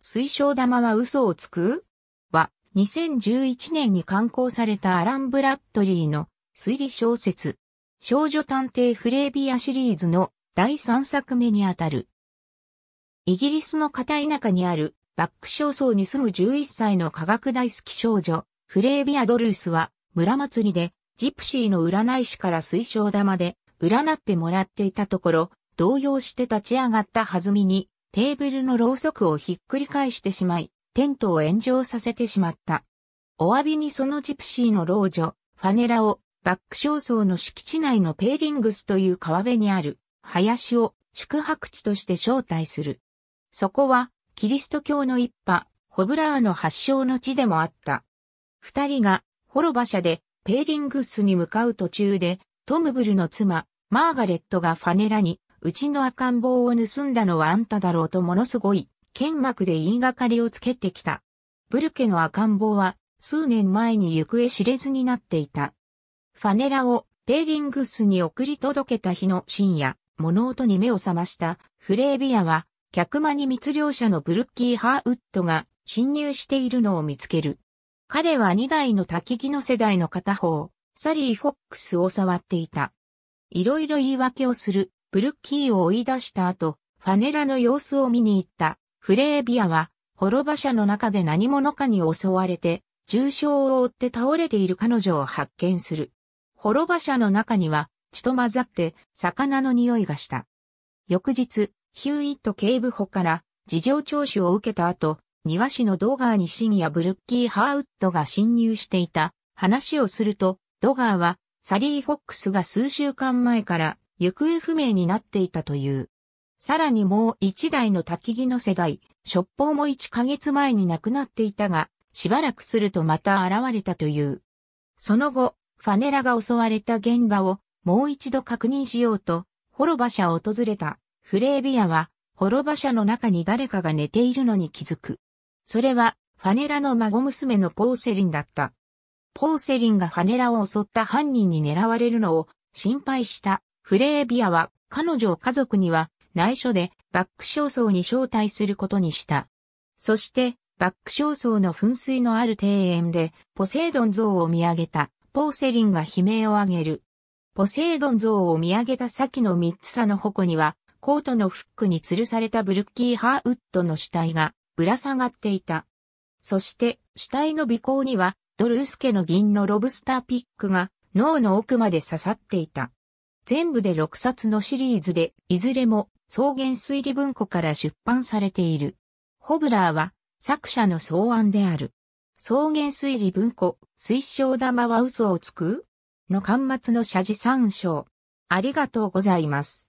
水晶玉は嘘をつくは、2011年に刊行されたアラン・ブラッドリーの推理小説、少女探偵フレービアシリーズの第3作目にあたる。イギリスの片田舎にあるバック焦燥に住む11歳の科学大好き少女、フレービア・ドルースは村祭りでジプシーの占い師から水晶玉で占ってもらっていたところ、動揺して立ち上がった弾みにテーブルのろうそくをひっくり返してしまい、テントを炎上させてしまった。お詫びにそのジプシーの老女、ファネラを、バック焦燥の敷地内のペーリングスという川辺にある、林を宿泊地として招待する。そこは、キリスト教の一派、ホブラーの発祥の地でもあった。二人が、ホロ馬車で、ペーリングスに向かう途中で、トムブルの妻、マーガレットがファネラに、うちの赤ん坊を盗んだのはあんただろうとものすごい、剣幕で言いがかりをつけてきた。ブルケの赤ん坊は、数年前に行方知れずになっていた。ファネラを、ペーリングスに送り届けた日の深夜、物音に目を覚ましたフレービアは、客間に密漁者のブルッキー・ハーウッドが侵入しているのを見つける。彼は2台の焚き木の世代の片方、サリー・フォックスを触っていた。いろいろ言い訳をするブルッキーを追い出した後、ファネラの様子を見に行ったフレービアは、滅場車の中で何者かに襲われて、重傷を負って倒れている彼女を発見する。滅場車の中には、血と混ざって、魚の匂いがした。翌日、ヒューイット警部補から事情聴取を受けた後、庭師のドガーに深夜ブルッキー・ハーウッドが侵入していた話をすると、ドガーはサリー・フォックスが数週間前から行方不明になっていたという。さらにもう一台の焚木の世代、ショッポーも1ヶ月前に亡くなっていたが、しばらくするとまた現れたという。その後、ファネラが襲われた現場をもう一度確認しようと、滅場社を訪れたフレービアは、滅場社の中に誰かが寝ているのに気づく。それは、ファネラの孫娘のポーセリンだった。ポーセリンがファネラを襲った犯人に狙われるのを心配したフレービアは彼女を家族には内緒でバック焦燥に招待することにした。そして、バック焦燥の噴水のある庭園で、ポセイドン像を見上げた、ポーセリンが悲鳴を上げる。ポセイドン像を見上げた先の三つ差の矛には、コートのフックに吊るされたブルッキー・ハーウッドの死体が、ぶら下がっていた。そして、死体の尾行には、ドルースケの銀のロブスターピックが、脳の奥まで刺さっていた。全部で6冊のシリーズで、いずれも草原推理文庫から出版されている。ホブラーは作者の草案である。草原推理文庫、水晶玉は嘘をつくの巻末の写辞参照。ありがとうございます。